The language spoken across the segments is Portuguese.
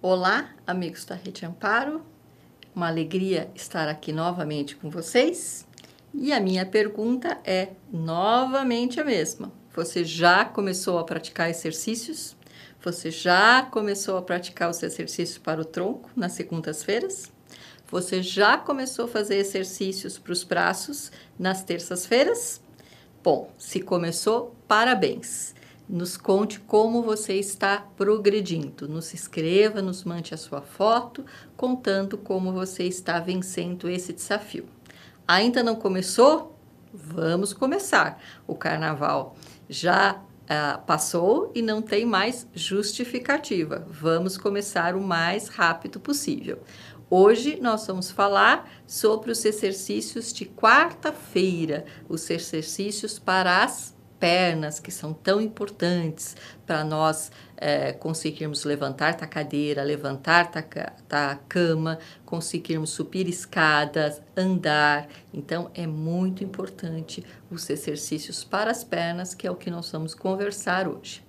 Olá, amigos da Rede Amparo. Uma alegria estar aqui novamente com vocês. E a minha pergunta é novamente a mesma. Você já começou a praticar exercícios? Você já começou a praticar os exercícios para o tronco nas segundas-feiras? Você já começou a fazer exercícios para os braços nas terças-feiras? Bom, se começou, parabéns! nos conte como você está progredindo. Nos escreva, nos mande a sua foto contando como você está vencendo esse desafio. Ainda não começou? Vamos começar. O carnaval já ah, passou e não tem mais justificativa. Vamos começar o mais rápido possível. Hoje nós vamos falar sobre os exercícios de quarta-feira, os exercícios para as pernas que são tão importantes para nós é, conseguirmos levantar da tá cadeira, levantar da tá tá cama, conseguirmos subir escadas, andar. Então é muito importante os exercícios para as pernas, que é o que nós vamos conversar hoje.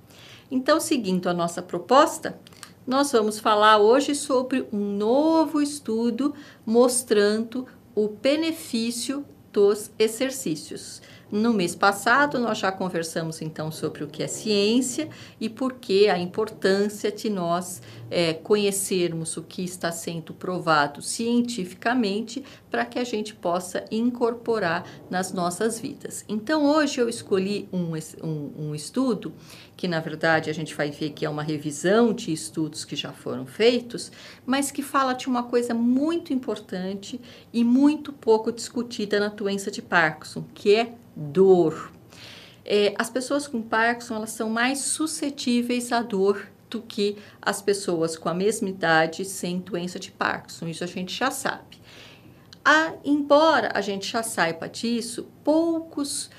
Então, seguindo a nossa proposta, nós vamos falar hoje sobre um novo estudo mostrando o benefício dos exercícios. No mês passado, nós já conversamos então sobre o que é ciência e por que a importância de nós é, conhecermos o que está sendo provado cientificamente para que a gente possa incorporar nas nossas vidas. Então, hoje eu escolhi um, um, um estudo que, na verdade, a gente vai ver que é uma revisão de estudos que já foram feitos, mas que fala de uma coisa muito importante e muito pouco discutida na doença de Parkinson, que é dor. É, as pessoas com Parkinson elas são mais suscetíveis à dor do que as pessoas com a mesma idade sem doença de Parkinson. Isso a gente já sabe. A, embora a gente já saiba disso, poucos, uh,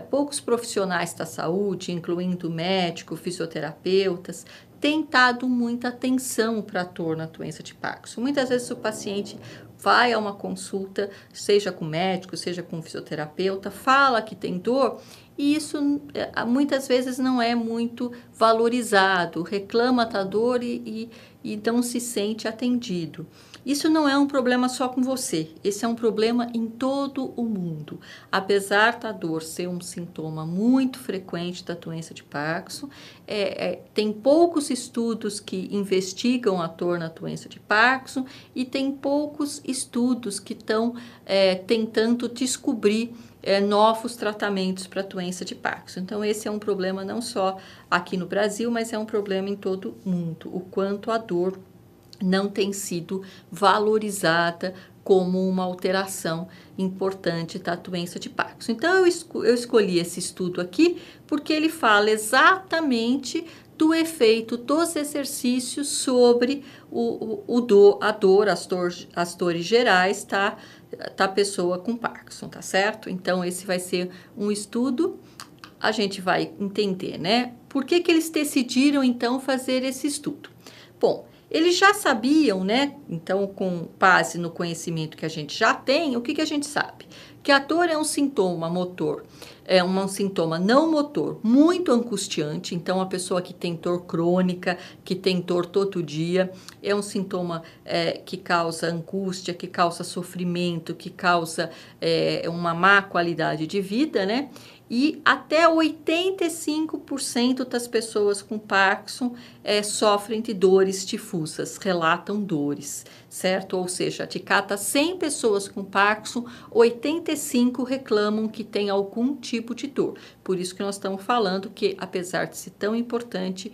uh, poucos profissionais da saúde, incluindo médicos, fisioterapeutas, tem dado muita atenção para ator na doença de Parkinson. Muitas vezes o paciente vai a uma consulta, seja com médico, seja com fisioterapeuta, fala que tem dor e isso é, muitas vezes não é muito valorizado, reclama da dor e, e, e não se sente atendido. Isso não é um problema só com você, esse é um problema em todo o mundo. Apesar da dor ser um sintoma muito frequente da doença de Parkinson, é, é, tem poucos estudos que investigam a dor na doença de Parkinson e tem poucos estudos que estão é, tentando descobrir é, novos tratamentos para a doença de Parkinson. Então, esse é um problema não só aqui no Brasil, mas é um problema em todo o mundo, o quanto a dor não tem sido valorizada como uma alteração importante da doença de Parkinson. Então, eu, escolhi esse estudo aqui porque ele fala exatamente do efeito dos exercícios sobre o, o, o do, a dor, as, dor, as dores gerais, tá? Da pessoa com Parkinson, tá certo? Então, esse vai ser um estudo. A gente vai entender, né? Por que, que eles decidiram, então, fazer esse estudo? Bom, eles já sabiam, né? Então, com base no conhecimento que a gente já tem, o que, que a gente sabe? Que a dor é um sintoma motor, é um, sintoma não motor, muito angustiante. Então, a pessoa que tem dor crônica, que tem dor todo dia, é um sintoma é, que causa angústia, que causa sofrimento, que causa é, uma má qualidade de vida, né? e até 85% das pessoas com Parkinson é, sofrem de dores tifusas, relatam dores, certo? Ou seja, de cada 100 pessoas com Parkinson, 85 reclamam que tem algum tipo de dor. Por isso que nós estamos falando que, apesar de ser tão importante,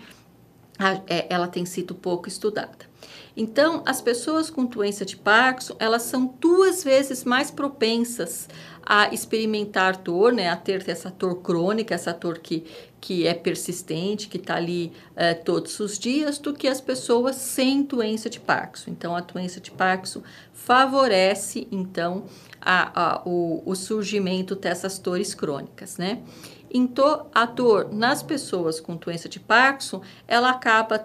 eh, ela tem sido pouco estudada. Então, as pessoas com doença de Parkinson, elas são duas vezes mais propensas a experimentar dor, né, a ter essa dor crônica, essa dor que, que é persistente, que está ali é, todos os dias, do que as pessoas sem doença de Parkinson. Então, a doença de Parkinson favorece, então, a, a, o, o, surgimento dessas dores crônicas, né? Então, a dor nas pessoas com doença de Parkinson, ela acaba,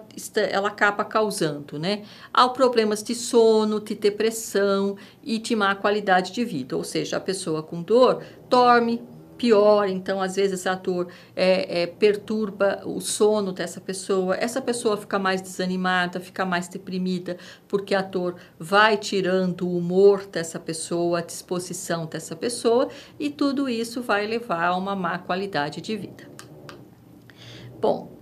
ela acaba causando, né? Há problemas de sono, de depressão e de má qualidade de vida. Ou seja, a pessoa com dor dorme pior então às vezes essa dor é, é, perturba o sono dessa pessoa, essa pessoa fica mais desanimada, fica mais deprimida, porque a dor vai tirando o humor dessa pessoa, a disposição dessa pessoa, e tudo isso vai levar a uma má qualidade de vida. Bom,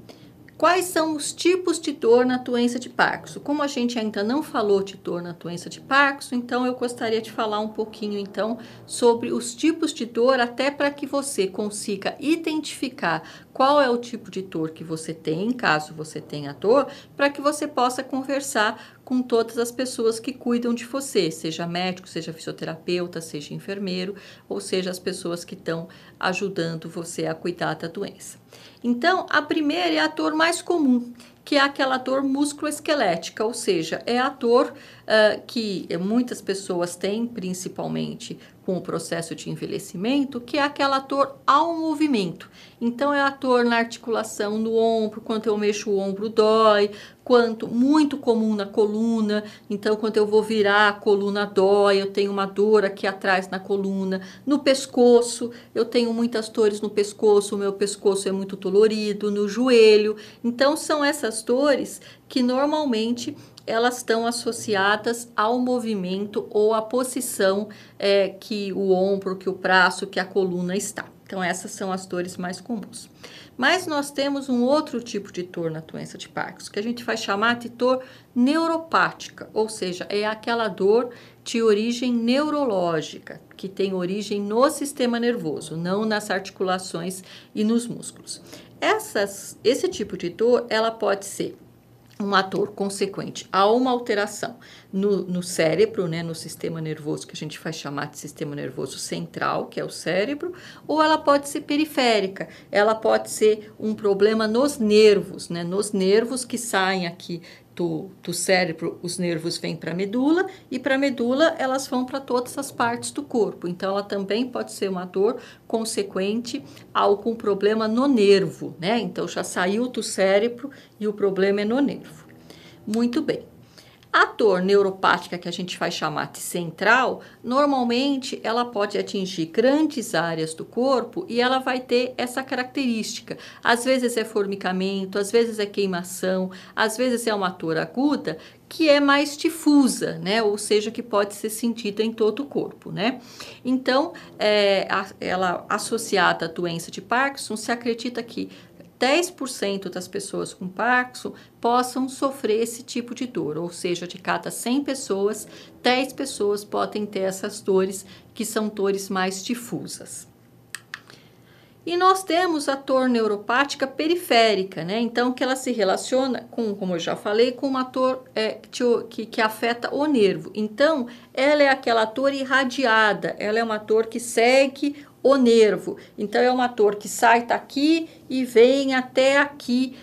Quais são os tipos de dor na doença de Parkinson? Como a gente ainda não falou de dor na doença de Parkinson, então eu gostaria de falar um pouquinho então sobre os tipos de dor até para que você consiga identificar qual é o tipo de dor que você tem, caso você tenha dor, para que você possa conversar com todas as pessoas que cuidam de você, seja médico, seja fisioterapeuta, seja enfermeiro, ou seja as pessoas que estão ajudando você a cuidar da doença. Então, a primeira é a dor mais comum, que é aquela dor musculoesquelética, ou seja, é a dor uh, que muitas pessoas têm, principalmente com o processo de envelhecimento, que é aquela dor ao movimento. Então é a dor na articulação do ombro, quando eu mexo o ombro dói, quanto muito comum na coluna. Então quando eu vou virar a coluna dói, eu tenho uma dor aqui atrás na coluna, no pescoço, eu tenho muitas dores no pescoço, o meu pescoço é muito dolorido, no joelho. Então são essas dores que normalmente elas estão associadas ao movimento ou à posição é, que o ombro, que o braço, que a coluna está. Então, essas são as dores mais comuns. Mas nós temos um outro tipo de dor na doença de Parkinson, que a gente vai chamar de dor neuropática, ou seja, é aquela dor de origem neurológica, que tem origem no sistema nervoso, não nas articulações e nos músculos. Essas, esse tipo de dor, ela pode ser um ator consequente a uma alteração no, no, cérebro, né, no sistema nervoso, que a gente faz chamar de sistema nervoso central, que é o cérebro, ou ela pode ser periférica, ela pode ser um problema nos nervos, né, nos nervos que saem aqui do, do cérebro, os nervos vêm para a medula e para a medula elas vão para todas as partes do corpo. Então, ela também pode ser uma dor consequente a algum problema no nervo, né? Então, já saiu do cérebro e o problema é no nervo. Muito bem. A dor neuropática, que a gente vai chamar de central, normalmente ela pode atingir grandes áreas do corpo e ela vai ter essa característica. Às vezes é formicamento, às vezes é queimação, às vezes é uma dor aguda que é mais difusa, né? Ou seja, que pode ser sentida em todo o corpo, né? Então, é, a, ela associada à doença de Parkinson, se acredita que 10% das pessoas com Parkinson possam sofrer esse tipo de dor, ou seja, de cada 100 pessoas, 10 pessoas podem ter essas dores, que são dores mais difusas. E nós temos a dor neuropática periférica, né? Então, que ela se relaciona com, como eu já falei, com uma dor é, que, que afeta o nervo. Então, ela é aquela dor irradiada, ela é uma dor que segue o nervo. Então, é uma dor que sai daqui e vem até aqui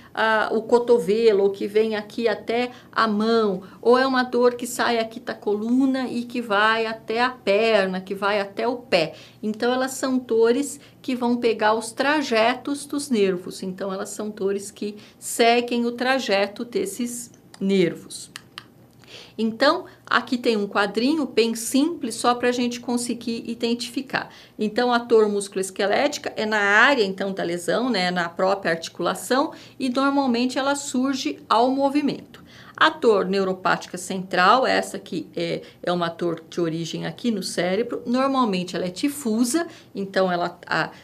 o cotovelo, ou que vem aqui até a mão, ou é uma dor que sai aqui da coluna e que vai até a perna, que vai até o pé. Então, elas são dores que vão pegar os trajetos dos nervos. Então, elas são dores que seguem o trajeto desses nervos. Então, aqui tem um quadrinho bem simples só para a gente conseguir identificar. Então, a dor musculoesquelética é na área então da lesão, né, na própria articulação e normalmente ela surge ao movimento. A dor neuropática central, essa que é, é uma dor de origem aqui no cérebro, normalmente ela é difusa, então ela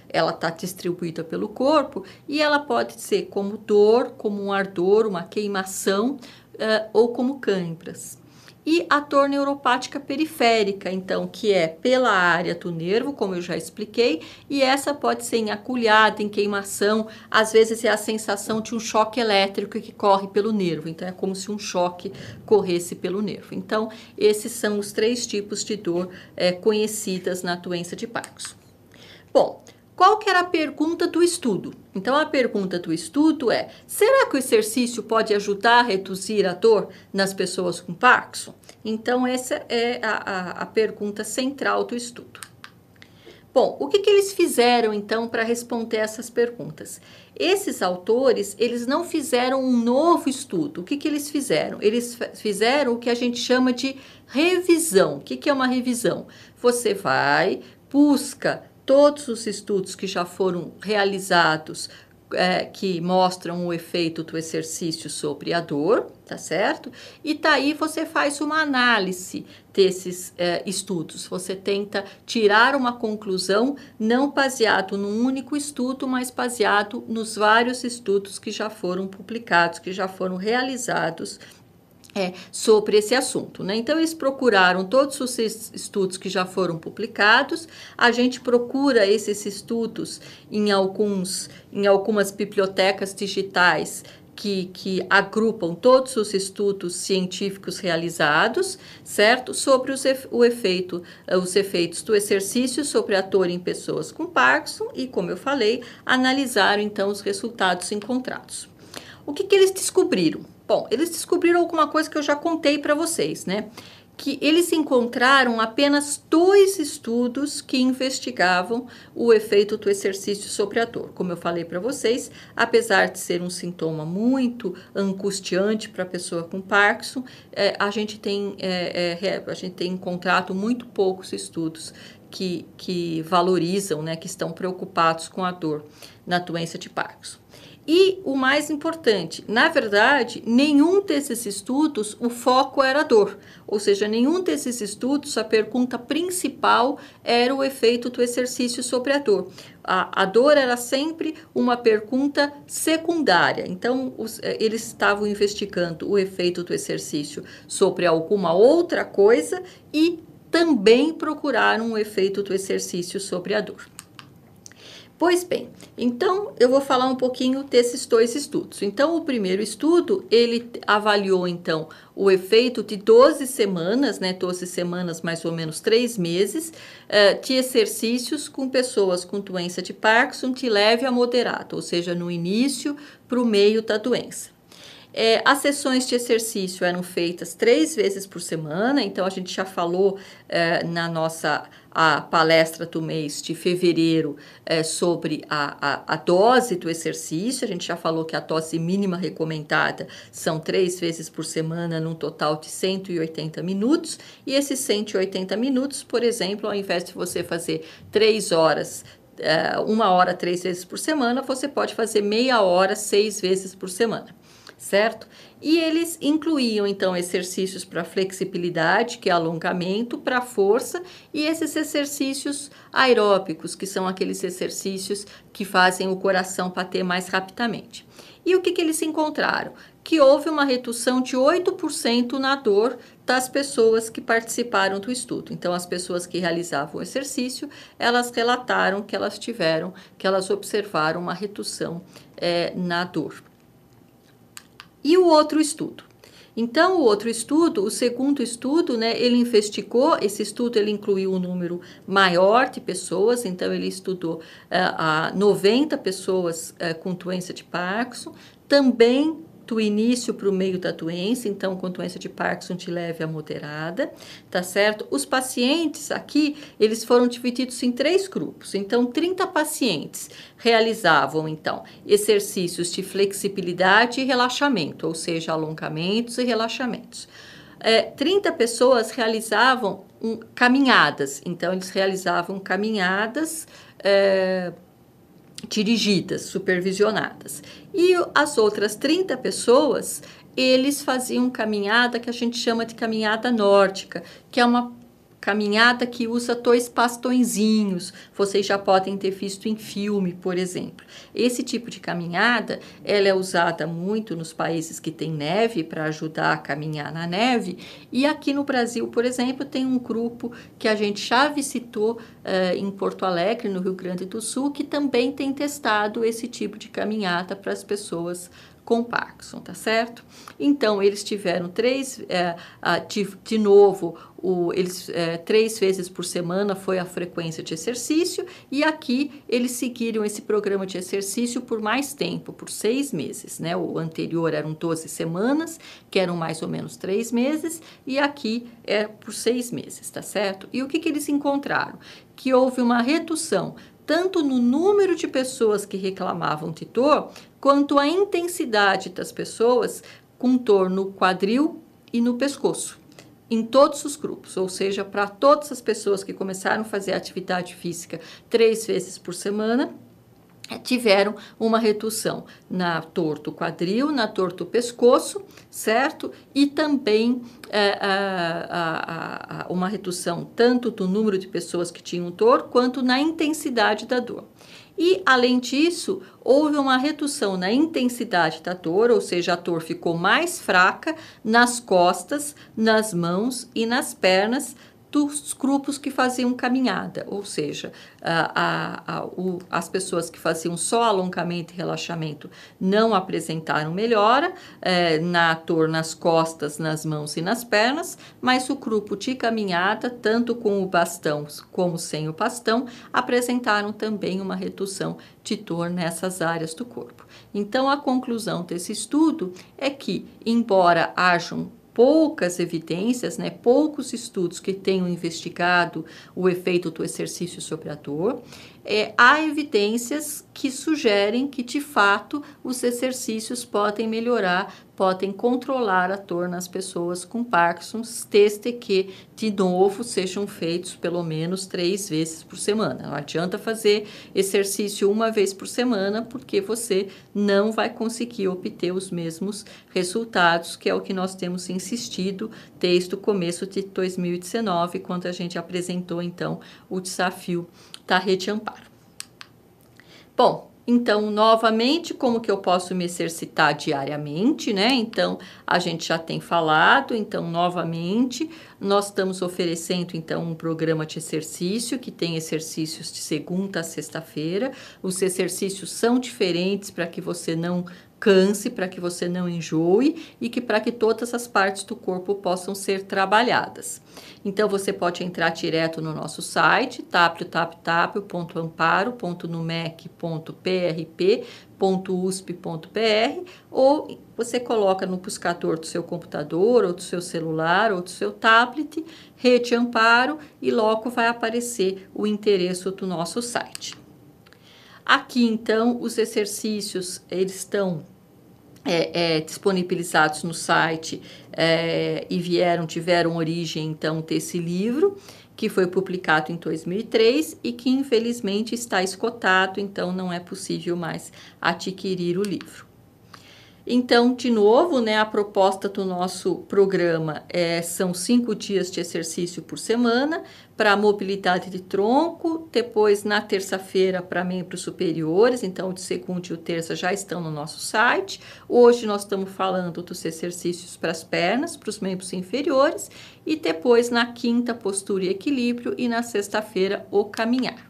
está tá distribuída pelo corpo e ela pode ser como dor, como um ardor, uma queimação uh, ou como cãibras e dor neuropática periférica, então, que é pela área do nervo, como eu já expliquei, e essa pode ser em aculhada, em queimação, às vezes é a sensação de um choque elétrico que corre pelo nervo, então é como se um choque corresse pelo nervo. Então, esses são os três tipos de dor é, conhecidas na doença de Parkinson. Bom, qual que era a pergunta do estudo? Então a pergunta do estudo é: será que o exercício pode ajudar a reduzir a dor nas pessoas com Parkinson? Então essa é a, a, a pergunta central do estudo. Bom, o que, que, eles fizeram então para responder essas perguntas? Esses autores, eles não fizeram um novo estudo. O que, que eles fizeram? Eles fizeram o que a gente chama de revisão. O que, que é uma revisão? Você vai, busca todos os estudos que já foram realizados é, que mostram o efeito do exercício sobre a dor, tá certo? E daí tá você faz uma análise desses é, estudos. Você tenta tirar uma conclusão não baseado num único estudo, mas baseado nos vários estudos que já foram publicados, que já foram realizados é, sobre esse assunto. Né? Então, eles procuraram todos os estudos que já foram publicados, a gente procura esses estudos em, alguns, em algumas bibliotecas digitais que, que, agrupam todos os estudos científicos realizados, certo? Sobre os, o efeito, os efeitos do exercício sobre a dor em pessoas com Parkinson e, como eu falei, analisaram então os resultados encontrados. O que, que eles descobriram? Bom, eles descobriram alguma coisa que eu já contei para vocês, né? que eles encontraram apenas dois estudos que investigavam o efeito do exercício sobre a dor. Como eu falei para vocês, apesar de ser um sintoma muito angustiante para a pessoa com Parkinson, é, a, gente tem, é, é, é, a gente tem encontrado muito poucos estudos que, que valorizam, né, que estão preocupados com a dor na doença de Parkinson. E o mais importante, na verdade, nenhum desses estudos o foco era a dor, ou seja, nenhum desses estudos a pergunta principal era o efeito do exercício sobre a dor. A, a dor era sempre uma pergunta secundária. Então, os, eh, eles estavam investigando o efeito do exercício sobre alguma outra coisa e também procuraram o efeito do exercício sobre a dor. Pois bem, então eu vou falar um pouquinho desses dois estudos. Então, o primeiro estudo, ele avaliou então o efeito de 12 semanas, né, 12 semanas, mais ou menos 3 meses, uh, de exercícios com pessoas com doença de Parkinson de leve a moderado, ou seja, no início para o meio da doença. É, as sessões de exercício eram feitas três vezes por semana, então a gente já falou é, na nossa a palestra do mês de fevereiro é, sobre a, a, a, dose do exercício. A gente já falou que a dose mínima recomendada são três vezes por semana, num total de 180 minutos. E esses 180 minutos, por exemplo, ao invés de você fazer três horas é, uma hora três vezes por semana, você pode fazer meia hora seis vezes por semana certo? E eles incluíam então exercícios para flexibilidade, que é alongamento, para força, e esses exercícios aeróbicos, que são aqueles exercícios que fazem o coração bater mais rapidamente. E o que, que eles encontraram? Que houve uma redução de 8% na dor das pessoas que participaram do estudo. Então, as pessoas que realizavam o exercício, elas relataram que elas tiveram, que elas observaram uma redução é, na dor. E o outro estudo? Então, o outro estudo, o segundo estudo, né, ele investigou, esse estudo ele incluiu um número maior de pessoas, então ele estudou uh, eh, 90 pessoas uh, com doença de Parkinson, também do início para o meio da doença, então com doença de Parkinson de leve a moderada, tá certo? Os pacientes aqui, eles foram divididos em três grupos. Então 30 pacientes realizavam então exercícios de flexibilidade e relaxamento, ou seja, alongamentos e relaxamentos. É, 30 pessoas realizavam um, caminhadas, então eles realizavam caminhadas é, dirigidas, supervisionadas. E as outras 30 pessoas, eles faziam caminhada que a gente chama de caminhada nórdica, que é uma caminhada que usa dois bastõezinhos. Vocês já podem ter visto em filme, por exemplo. Esse tipo de caminhada, ela é usada muito nos países que tem neve para ajudar a caminhar na neve. E aqui no Brasil, por exemplo, tem um grupo que a gente já visitou eh, em Porto Alegre, no Rio Grande do Sul, que também tem testado esse tipo de caminhada para as pessoas com Parkinson, tá certo? Então, eles tiveram três, é, de, de novo, o, eles, é, três vezes por semana foi a frequência de exercício, e aqui eles seguiram esse programa de exercício por mais tempo, por seis meses, né? O anterior eram 12 semanas, que eram mais ou menos três meses, e aqui é por seis meses, tá certo? E o que, que eles encontraram? Que houve uma redução tanto no número de pessoas que reclamavam de dor, quanto à intensidade das pessoas com torno no quadril e no pescoço, em todos os grupos, ou seja, para todas as pessoas que começaram a fazer atividade física três vezes por semana, tiveram uma redução na dor quadril, na dor pescoço, certo? E também é, a, a, a, uma redução tanto do número de pessoas que tinham dor quanto na intensidade da dor. E, além disso, houve uma redução na intensidade da dor, ou seja, a dor ficou mais fraca nas costas, nas mãos e nas pernas, dos grupos que faziam caminhada, ou seja, a, a, a, o, as pessoas que faziam só alongamento e relaxamento não apresentaram melhora é, na dor nas costas, nas mãos e nas pernas, mas o grupo de caminhada, tanto com o bastão como sem o bastão, apresentaram também uma redução de dor nessas áreas do corpo. Então, a conclusão desse estudo é que, embora hajam poucas evidências, né, poucos estudos que tenham investigado o efeito do exercício sobre a dor é, há evidências que sugerem que, de fato, os exercícios podem melhorar, podem controlar a dor nas pessoas com Parkinson's, desde que, de novo, sejam feitos pelo menos três vezes por semana. Não adianta fazer exercício uma vez por semana, porque você não vai conseguir obter os mesmos resultados, que é o que nós temos insistido desde o começo de 2019, quando a gente apresentou, então, o desafio da Rede Amparo. Bom, então, novamente, como que eu posso me exercitar diariamente, né? Então, a gente já tem falado, então, novamente, nós estamos oferecendo, então, um programa de exercício que tem exercícios de segunda a sexta-feira. Os exercícios são diferentes para que você não canse, para que você não enjoe e que para que todas as partes do corpo possam ser trabalhadas. Então você pode entrar direto no nosso site tapio.amparo.numec.prp.usp.br ou você coloca no buscador do seu computador ou do seu celular ou do seu tablet Rede Amparo e logo vai aparecer o endereço do nosso site. Aqui então os exercícios eles estão é, é, disponibilizados no site é, e vieram, tiveram origem então desse livro, que foi publicado em 2003 e que infelizmente está escotado, então não é possível mais adquirir o livro. Então, de novo, né, a proposta do nosso programa é, são cinco dias de exercício por semana para mobilidade de tronco, depois na terça-feira para membros superiores, então de segunda e o terça já estão no nosso site. Hoje nós estamos falando dos exercícios para as pernas, para os membros inferiores, e depois na quinta, postura e equilíbrio, e na sexta-feira, o caminhar.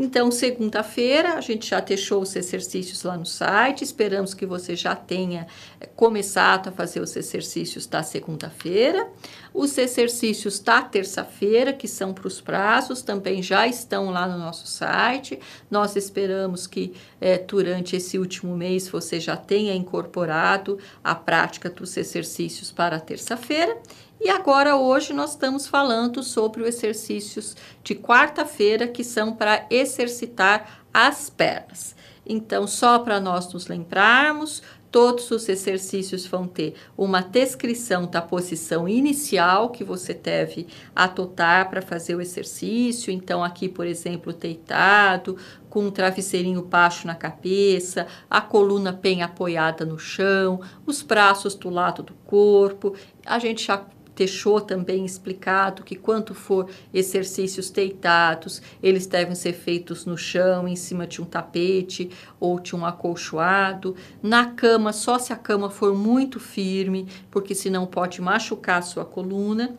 Então, segunda-feira, a gente já deixou os exercícios lá no site, esperamos que você já tenha eh, começado a fazer os exercícios da segunda-feira. Os exercícios da terça-feira, que são para os prazos, também já estão lá no nosso site. Nós esperamos que eh, durante esse último mês você já tenha incorporado a prática dos exercícios para a terça-feira. E agora, hoje, nós estamos falando sobre os exercícios de quarta-feira que são para exercitar as pernas. Então, só para nós nos lembrarmos, todos os exercícios vão ter uma descrição da posição inicial que você deve adotar para fazer o exercício. Então, aqui, por exemplo, deitado, com um travesseirinho baixo na cabeça, a coluna bem apoiada no chão, os braços do lado do corpo. A gente já deixou também explicado que quanto for exercícios deitados, eles devem ser feitos no chão, em cima de um tapete ou de um acolchoado, na cama, só se a cama for muito firme, porque senão pode machucar a sua coluna.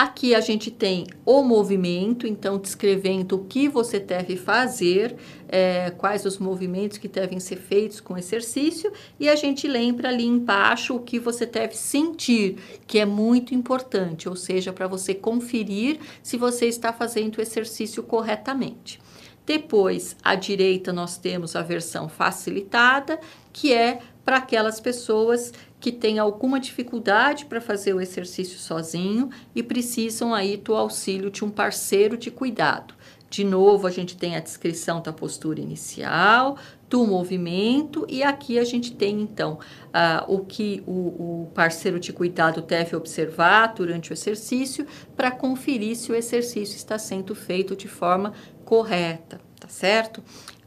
Aqui a gente tem o movimento, então descrevendo o que você deve fazer, é, quais os movimentos que devem ser feitos com o exercício, e a gente lembra ali embaixo o que você deve sentir, que é muito importante, ou seja, para você conferir se você está fazendo o exercício corretamente. Depois, à direita, nós temos a versão facilitada, que é para aquelas pessoas que tem alguma dificuldade para fazer o exercício sozinho e precisam aí do auxílio de um parceiro de cuidado. De novo, a gente tem a descrição da postura inicial, do movimento, e aqui a gente tem então o que o, o parceiro de cuidado deve observar durante o exercício para conferir se o exercício está sendo feito de forma correta, tá certo?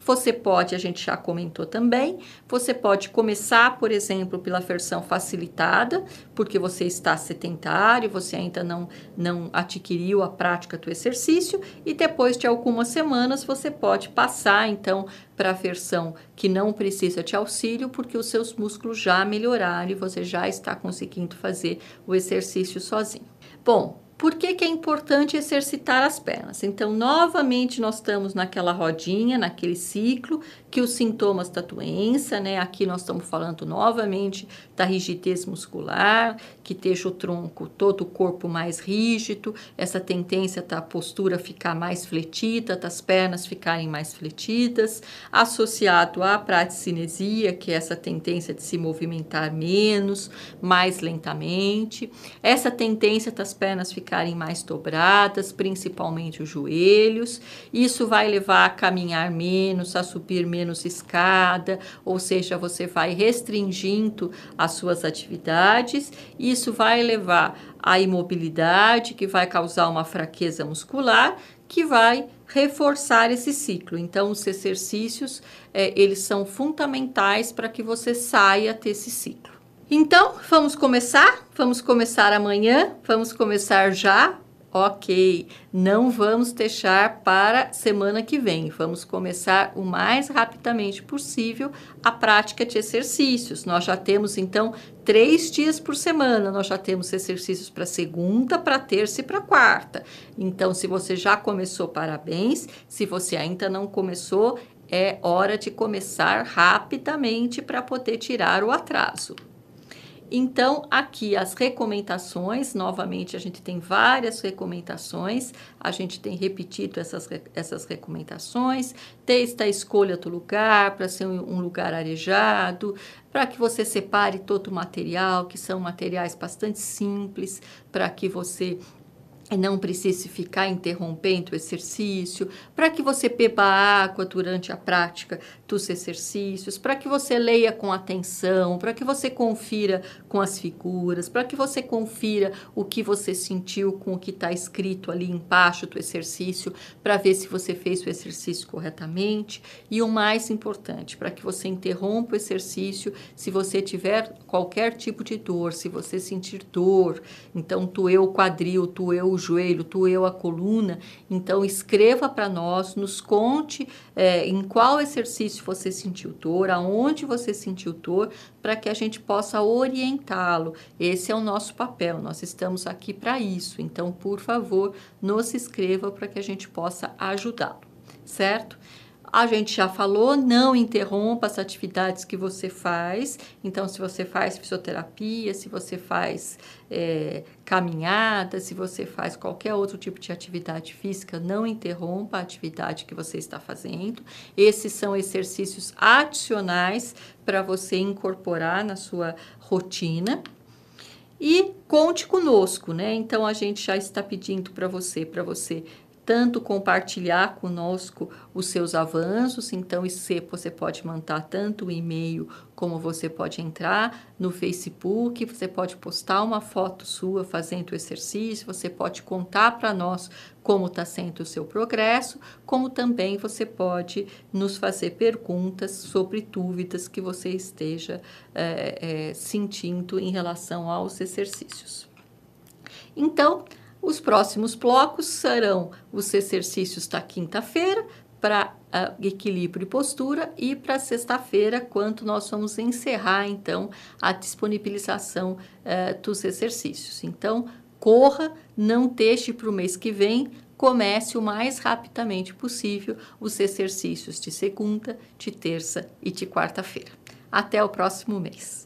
Você pode, a gente já comentou também, você pode começar, por exemplo, pela versão facilitada, porque você está sedentário, você ainda não, não adquiriu a prática do exercício, e depois de algumas semanas você pode passar, então, para a versão que não precisa de auxílio, porque os seus músculos já melhoraram e você já está conseguindo fazer o exercício sozinho. Bom, por que, que é importante exercitar as pernas? Então, novamente, nós estamos naquela rodinha, naquele ciclo, que os sintomas da doença, né? Aqui nós estamos falando novamente da rigidez muscular, que deixa o tronco, todo o corpo mais rígido, essa tendência da postura ficar mais fletida, das pernas ficarem mais fletidas, associado à praticinesia, que é essa tendência de se movimentar menos, mais lentamente, essa tendência das pernas ficarem ficarem mais dobradas, principalmente os joelhos. Isso vai levar a caminhar menos, a subir menos escada, ou seja, você vai restringindo as suas atividades. Isso vai levar à imobilidade, que vai causar uma fraqueza muscular, que vai reforçar esse ciclo. Então, os exercícios, é, eles são fundamentais para que você saia desse ciclo. Então, vamos começar? Vamos começar amanhã? Vamos começar já? Ok, não vamos deixar para semana que vem. Vamos começar o mais rapidamente possível a prática de exercícios. Nós já temos então três dias por semana. Nós já temos exercícios para segunda, para terça e para quarta. Então, se você já começou, parabéns. Se você ainda não começou, é hora de começar rapidamente para poder tirar o atraso. Então, aqui as recomendações, novamente a gente tem várias recomendações, a gente tem repetido essas, essas recomendações, texta a escolha do lugar para ser um, um lugar arejado, para que você separe todo o material, que são materiais bastante simples, para que você não precise ficar interrompendo o exercício, para que você beba água durante a prática dos exercícios, para que você leia com atenção, para que você confira com as figuras, para que você confira o que você sentiu com o que está escrito ali embaixo do exercício, para ver se você fez o exercício corretamente. E o mais importante, para que você interrompa o exercício se você tiver qualquer tipo de dor, se você sentir dor, então doeu o quadril, doeu o joelho, tu, eu, a coluna. Então, escreva para nós, nos conte é, em qual exercício você sentiu dor, aonde você sentiu dor, para que a gente possa orientá-lo. Esse é o nosso papel, nós estamos aqui para isso. Então, por favor, nos escreva para que a gente possa ajudá-lo, certo? A gente já falou, não interrompa as atividades que você faz. Então, se você faz fisioterapia, se você faz é, caminhada, se você faz qualquer outro tipo de atividade física, não interrompa a atividade que você está fazendo. Esses são exercícios adicionais para você incorporar na sua rotina. E conte conosco, né? Então a gente já está pedindo para você, para você tanto compartilhar conosco os seus avanços, então se você pode mandar tanto o e-mail como você pode entrar no Facebook, você pode postar uma foto sua fazendo o exercício, você pode contar para nós como está sendo o seu progresso, como também você pode nos fazer perguntas sobre dúvidas que você esteja é, é, sentindo em relação aos exercícios. Então, os próximos blocos serão os exercícios da quinta-feira para uh, ah, equilíbrio e postura e para sexta-feira, quando nós vamos encerrar então a disponibilização uh, dos exercícios. Então, corra, não deixe para o mês que vem, comece o mais rapidamente possível os exercícios de segunda, de terça e de quarta-feira. Até o próximo mês.